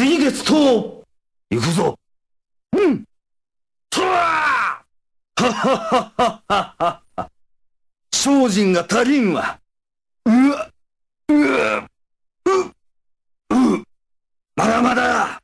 水月島行くぞうんとらははははは精進が足りんわうわうわううまだまだ